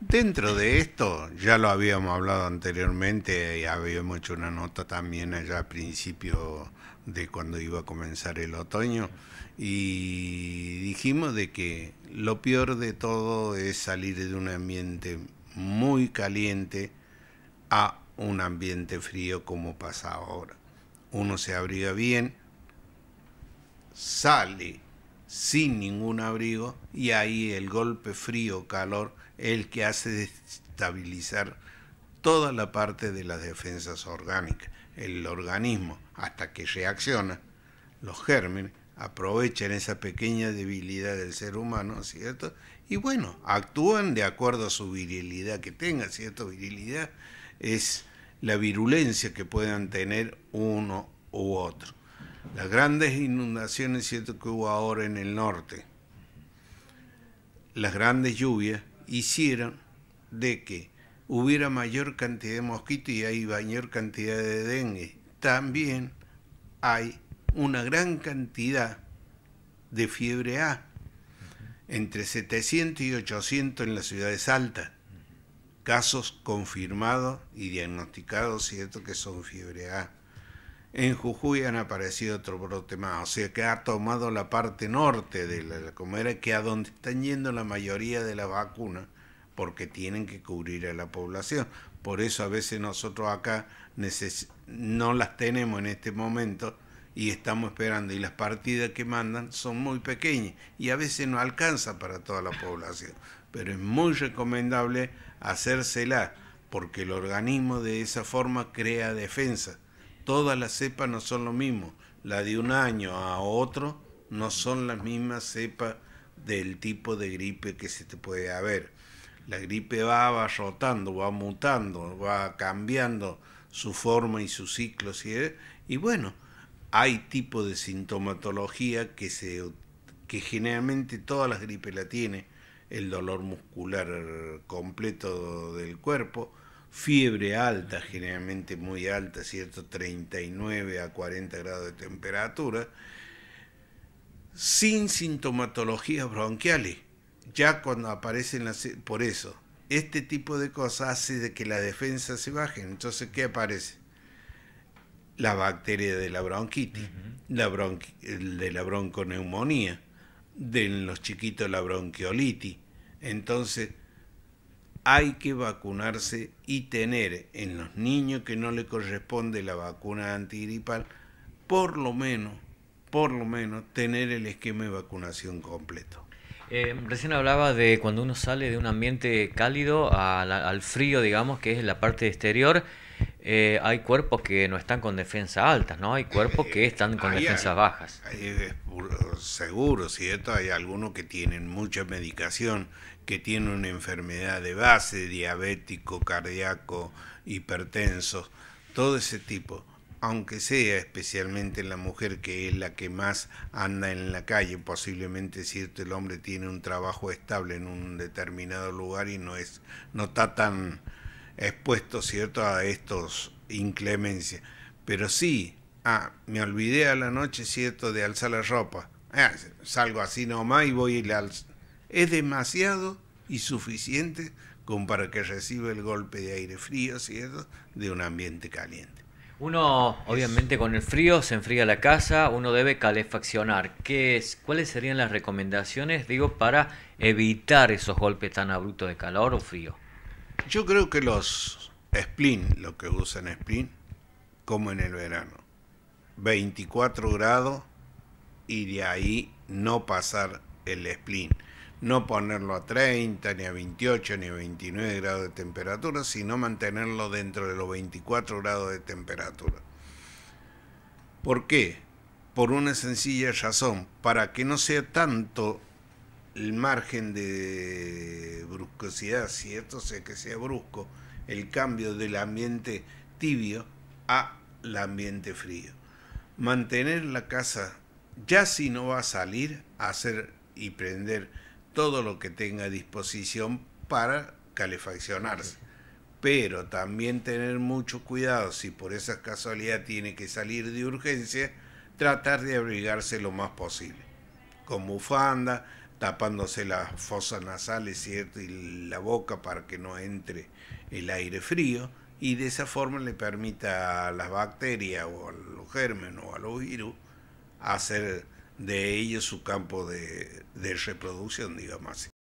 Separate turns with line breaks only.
Dentro de esto, ya lo habíamos hablado anteriormente, y habíamos hecho una nota también allá al principio de cuando iba a comenzar el otoño, y dijimos de que lo peor de todo es salir de un ambiente muy caliente a un ambiente frío como pasa ahora. Uno se abriga bien, sale sin ningún abrigo y ahí el golpe frío-calor el que hace destabilizar toda la parte de las defensas orgánicas. El organismo, hasta que reacciona, los gérmenes aprovechan esa pequeña debilidad del ser humano, ¿cierto? Y bueno, actúan de acuerdo a su virilidad que tenga, ¿cierto? Virilidad es la virulencia que puedan tener uno u otro las grandes inundaciones cierto que hubo ahora en el norte, las grandes lluvias hicieron de que hubiera mayor cantidad de mosquitos y hay mayor cantidad de dengue. También hay una gran cantidad de fiebre A, entre 700 y 800 en las ciudades altas, casos confirmados y diagnosticados, cierto que son fiebre A. En Jujuy han aparecido otro brote más, o sea que ha tomado la parte norte de la, la que a donde están yendo la mayoría de las vacunas, porque tienen que cubrir a la población. Por eso a veces nosotros acá no las tenemos en este momento y estamos esperando. Y las partidas que mandan son muy pequeñas y a veces no alcanza para toda la población. Pero es muy recomendable hacérsela porque el organismo de esa forma crea defensa todas las cepas no son lo mismo. La de un año a otro no son las mismas cepas del tipo de gripe que se te puede haber. La gripe va rotando, va mutando, va cambiando su forma y su ciclo. Y, bueno, hay tipos de sintomatología que, se, que generalmente todas las gripes la tiene: El dolor muscular completo del cuerpo, fiebre alta, generalmente muy alta, ¿cierto? 39 a 40 grados de temperatura, sin sintomatologías bronquiales. Ya cuando aparecen las... Por eso, este tipo de cosas hace de que las defensas se bajen. Entonces, ¿qué aparece? La bacteria de la bronquitis, la de la bronconeumonía, de los chiquitos la bronquiolitis. Entonces, hay que vacunarse y tener en los niños que no le corresponde la vacuna antigripal, por lo menos, por lo menos, tener el esquema de vacunación completo.
Eh, recién hablaba de cuando uno sale de un ambiente cálido al, al frío, digamos, que es la parte exterior. Eh, hay cuerpos que no están con defensa altas, ¿no? Hay cuerpos que eh, están con defensa defensas bajas.
Hay, seguro, ¿cierto? Hay algunos que tienen mucha medicación, que tienen una enfermedad de base, diabético, cardíaco, hipertensos, todo ese tipo. Aunque sea especialmente la mujer que es la que más anda en la calle, posiblemente cierto el hombre tiene un trabajo estable en un determinado lugar y no es, no está tan expuesto, ¿cierto?, a estos inclemencias. Pero sí, ah, me olvidé a la noche, ¿cierto?, de alzar la ropa. Ah, salgo así nomás y voy y la Es demasiado y suficiente como para que reciba el golpe de aire frío, ¿cierto?, de un ambiente caliente.
Uno, obviamente, con el frío se enfría la casa, uno debe calefaccionar. ¿Qué es, ¿Cuáles serían las recomendaciones, digo, para evitar esos golpes tan abruptos de calor o frío? Yo creo que los spleen, lo que usan spleen,
como en el verano. 24 grados y de ahí no pasar el spleen. No ponerlo a 30, ni a 28, ni a 29 grados de temperatura, sino mantenerlo dentro de los 24 grados de temperatura. ¿Por qué? Por una sencilla razón, para que no sea tanto el margen de bruscosidad, cierto esto sea que sea brusco, el cambio del ambiente tibio a el ambiente frío. Mantener la casa, ya si no va a salir, hacer y prender todo lo que tenga a disposición para calefaccionarse. Pero también tener mucho cuidado si por esa casualidad tiene que salir de urgencia, tratar de abrigarse lo más posible. Con bufanda, tapándose las fosas nasales y la boca para que no entre el aire frío y de esa forma le permita a las bacterias o a los gérmenes o a los virus hacer de ellos su campo de, de reproducción, digamos así.